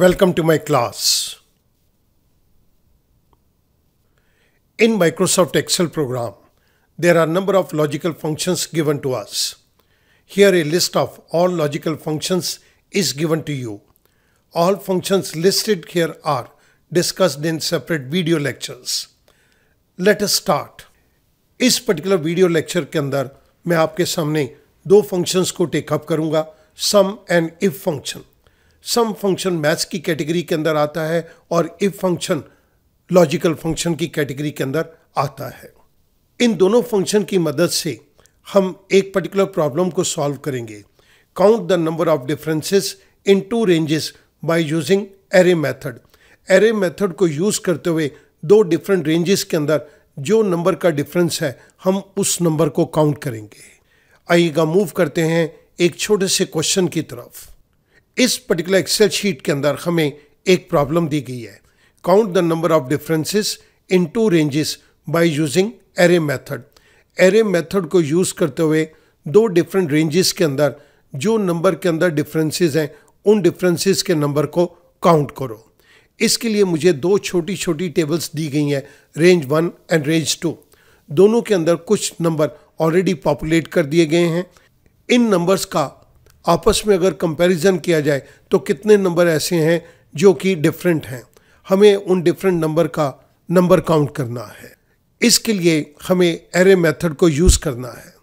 Welcome to my class. In Microsoft Excel program, there are number of logical functions given to us. Here a list of all logical functions is given to you. All functions listed here are discussed in separate video lectures. Let us start. इस particular video lecture के अंदर मैं आपके सामने दो functions को up करूंगा sum and if function. Sum function maths की कैटेगरी के अंदर आता है और इफ फंक्शन लॉजिकल फंक्शन की कैटेगरी के अंदर आता है इन दोनों फंक्शन की मदद से हम एक पर्टिकुलर प्रॉब्लम को सॉल्व करेंगे count the number of differences in two ranges by using array method array method को यूज़ करते हुए दो डिफरेंट रेंजेस के अंदर जो नंबर का डिफरेंस है हम उस नंबर को काउंट करेंगे आइएगा मूव करते हैं एक छोटे से क्वेश्चन की तरफ इस पर्टिकुलर एक्सेल शीट के अंदर हमें एक प्रॉब्लम दी गई है count the number of differences in two ranges by using array method array method को यूज़ करते हुए दो डिफरेंट रेंजेस के अंदर जो नंबर के अंदर डिफरेंसेस हैं उन डिफरेंसेस के नंबर को काउंट करो इसके लिए मुझे दो छोटी छोटी टेबल्स दी गई हैं range one and range two दोनों के अंदर कुछ नंबर ऑलरेडी पॉपुलेट कर दिए गए हैं इन नंबर्स का आपस में अगर कंपैरिजन किया जाए तो कितने नंबर ऐसे हैं जो कि डिफरेंट हैं हमें उन डिफरेंट नंबर का नंबर काउंट करना है इसके लिए हमें एरे मेथड को यूज़ करना है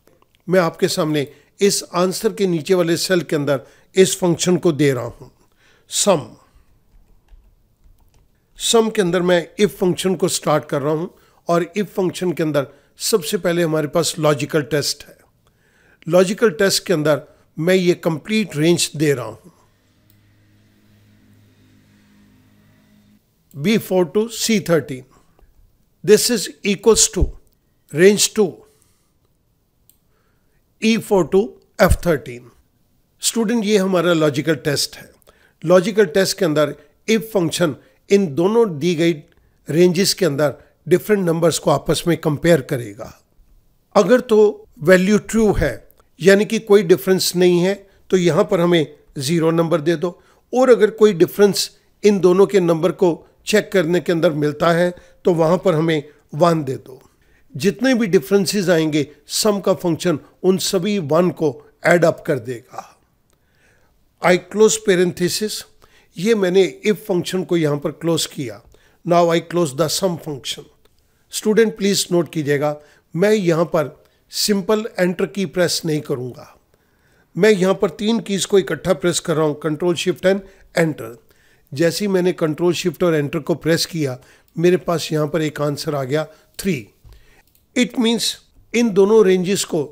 मैं आपके सामने इस आंसर के नीचे वाले सेल के अंदर इस फंक्शन को दे रहा हूँ सम सम के अंदर मैं इफ़ फंक्शन को स्टार्ट कर रहा हूँ और इफ़ फंक्शन के अंदर सबसे पहले हमारे पास लॉजिकल टेस्ट है लॉजिकल टेस्ट के अंदर मैं ये कंप्लीट रेंज दे रहा हूं B four to C thirteen this is equals to range two E four to F thirteen student ये हमारा लॉजिकल टेस्ट है लॉजिकल टेस्ट के अंदर इफ फंक्शन इन दोनों दी गई रेंजेस के अंदर डिफरेंट नंबर्स को आपस में कंपेयर करेगा अगर तो वैल्यू ट्रू है यानी कि कोई डिफरेंस नहीं है तो यहाँ पर हमें ज़ीरो नंबर दे दो और अगर कोई डिफरेंस इन दोनों के नंबर को चेक करने के अंदर मिलता है तो वहाँ पर हमें वन दे दो जितने भी डिफरेंसेस आएंगे सम का फंक्शन उन सभी वन को एड अप कर देगा आई क्लोज पेरेंथिस ये मैंने इफ फंक्शन को यहाँ पर क्लोज किया now I close the sum function student please note कीजिएगा मैं यहाँ पर सिंपल एंटर की प्रेस नहीं करूंगा मैं यहां पर तीन कीज़ को इकट्ठा प्रेस कर रहा हूं कंट्रोल शिफ्ट एंड एंटर जैसे ही मैंने कंट्रोल शिफ्ट और एंटर को प्रेस किया मेरे पास यहां पर एक आंसर आ गया थ्री इट मीन्स इन दोनों रेंजेस को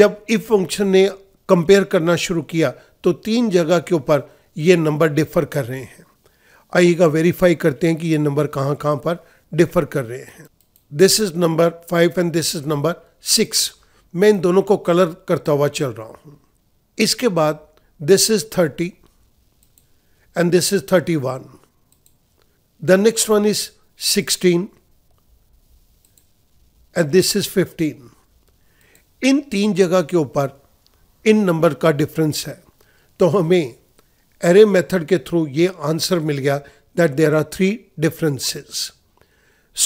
जब इफ फंक्शन ने कंपेयर करना शुरू किया तो तीन जगह के ऊपर ये नंबर डिफर कर रहे हैं आइएगा वेरीफाई करते हैं कि ये नंबर कहाँ कहाँ पर डिफर कर रहे हैं this is number five and this is number six मैं इन दोनों को कलर करता हुआ चल रहा हूँ इसके बाद this is thirty and this is thirty one the next one is sixteen and this is fifteen इन तीन जगह के ऊपर इन नंबर का डिफरेंस है तो हमें एरे मेथड के थ्रू ये आंसर मिल गया that there are three differences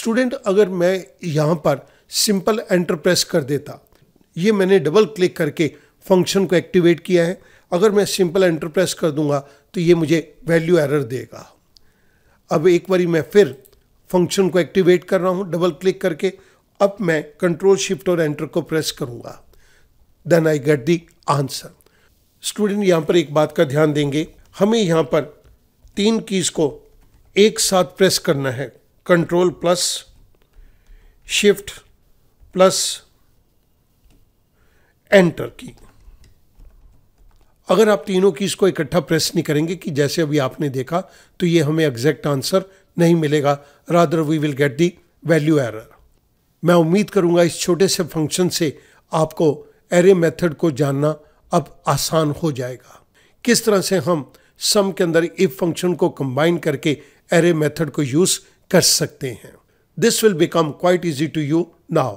student अगर मैं यहाँ पर सिंपल एंटर प्रेस कर देता ये मैंने डबल क्लिक करके फंक्शन को एक्टिवेट किया है अगर मैं सिंपल एंटर प्रेस कर दूंगा तो ये मुझे वैल्यू एरर देगा अब एक बारी मैं फिर फंक्शन को एक्टिवेट कर रहा हूँ डबल क्लिक करके अब मैं कंट्रोल शिफ्ट और एंटर को प्रेस करूँगा then I get the answer student यहाँ पर एक बात का ध्यान देंगे हमें यहाँ पर तीन कीज़ को एक साथ प्रेस करना है control plus shift plus enter की अगर आप तीनों कीज़ को इकट्ठा प्रेस नहीं करेंगे कि जैसे अभी आपने देखा तो ये हमें एग्जैक्ट आंसर नहीं मिलेगा rather we will get the value error मैं उम्मीद करूंगा इस छोटे से फंक्शन से आपको एरे मेथड को जानना अब आसान हो जाएगा किस तरह से हम सम के अंदर इफ फंक्शन को कंबाइन करके एरे मेथड को यूज़ कर सकते हैं this will become quite easy to you now